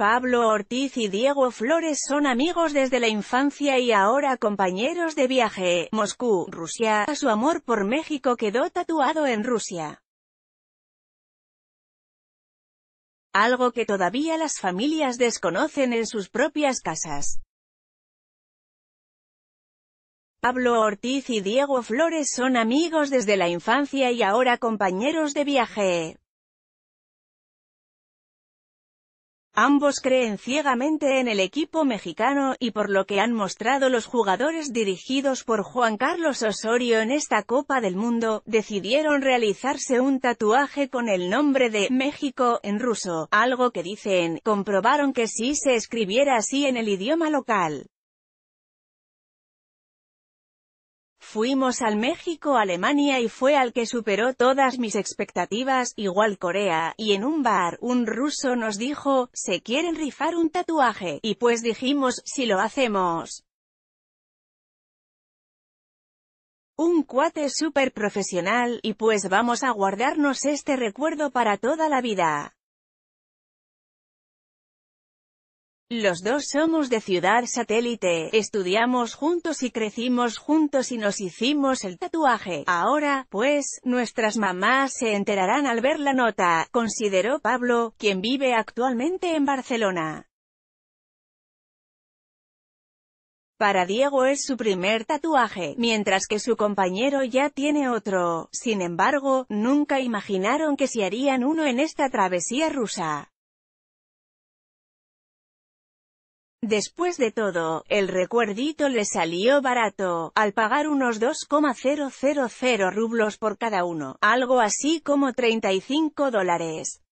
Pablo Ortiz y Diego Flores son amigos desde la infancia y ahora compañeros de viaje, Moscú, Rusia, su amor por México quedó tatuado en Rusia. Algo que todavía las familias desconocen en sus propias casas. Pablo Ortiz y Diego Flores son amigos desde la infancia y ahora compañeros de viaje. Ambos creen ciegamente en el equipo mexicano, y por lo que han mostrado los jugadores dirigidos por Juan Carlos Osorio en esta Copa del Mundo, decidieron realizarse un tatuaje con el nombre de «México» en ruso, algo que dicen, comprobaron que sí se escribiera así en el idioma local, Fuimos al México-Alemania y fue al que superó todas mis expectativas, igual Corea, y en un bar, un ruso nos dijo, se quieren rifar un tatuaje, y pues dijimos, si lo hacemos. Un cuate súper profesional, y pues vamos a guardarnos este recuerdo para toda la vida. Los dos somos de Ciudad Satélite, estudiamos juntos y crecimos juntos y nos hicimos el tatuaje. Ahora, pues, nuestras mamás se enterarán al ver la nota, consideró Pablo, quien vive actualmente en Barcelona. Para Diego es su primer tatuaje, mientras que su compañero ya tiene otro. Sin embargo, nunca imaginaron que se harían uno en esta travesía rusa. Después de todo, el recuerdito le salió barato, al pagar unos 2,000 rublos por cada uno, algo así como 35 dólares.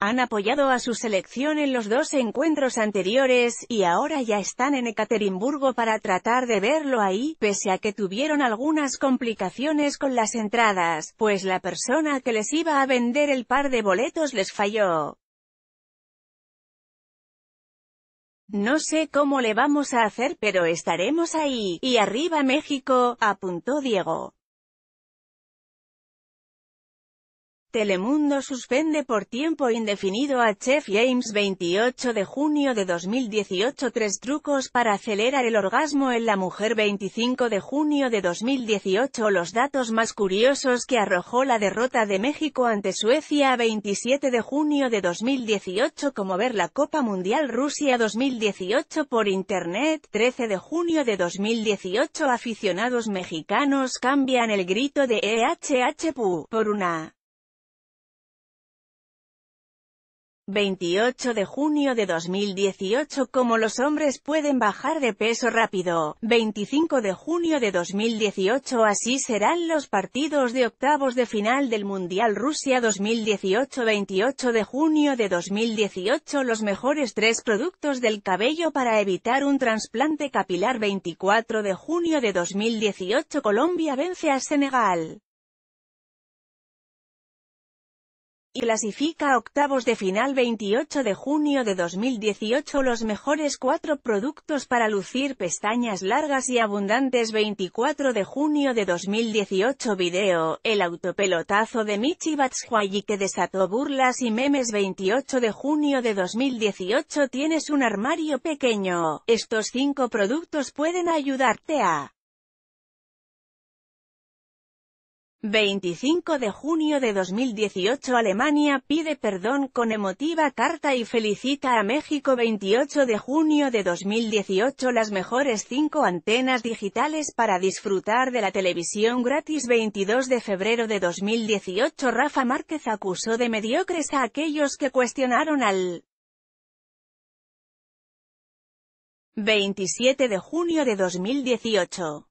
Han apoyado a su selección en los dos encuentros anteriores, y ahora ya están en Ekaterimburgo para tratar de verlo ahí, pese a que tuvieron algunas complicaciones con las entradas, pues la persona que les iba a vender el par de boletos les falló. No sé cómo le vamos a hacer pero estaremos ahí, y arriba México, apuntó Diego. Telemundo suspende por tiempo indefinido a Chef James 28 de junio de 2018 Tres trucos para acelerar el orgasmo en la mujer 25 de junio de 2018 Los datos más curiosos que arrojó la derrota de México ante Suecia 27 de junio de 2018 Como ver la Copa Mundial Rusia 2018 por Internet 13 de junio de 2018 Aficionados mexicanos cambian el grito de EHHP por una 28 de junio de 2018 Como los hombres pueden bajar de peso rápido, 25 de junio de 2018 Así serán los partidos de octavos de final del Mundial Rusia 2018 28 de junio de 2018 Los mejores tres productos del cabello para evitar un trasplante capilar 24 de junio de 2018 Colombia vence a Senegal y clasifica octavos de final 28 de junio de 2018 los mejores cuatro productos para lucir pestañas largas y abundantes 24 de junio de 2018 Video, el autopelotazo de Michi Batshuayi que desató burlas y memes 28 de junio de 2018 Tienes un armario pequeño, estos cinco productos pueden ayudarte a 25 de junio de 2018 Alemania pide perdón con emotiva carta y felicita a México 28 de junio de 2018 Las mejores 5 antenas digitales para disfrutar de la televisión gratis 22 de febrero de 2018 Rafa Márquez acusó de mediocres a aquellos que cuestionaron al 27 de junio de 2018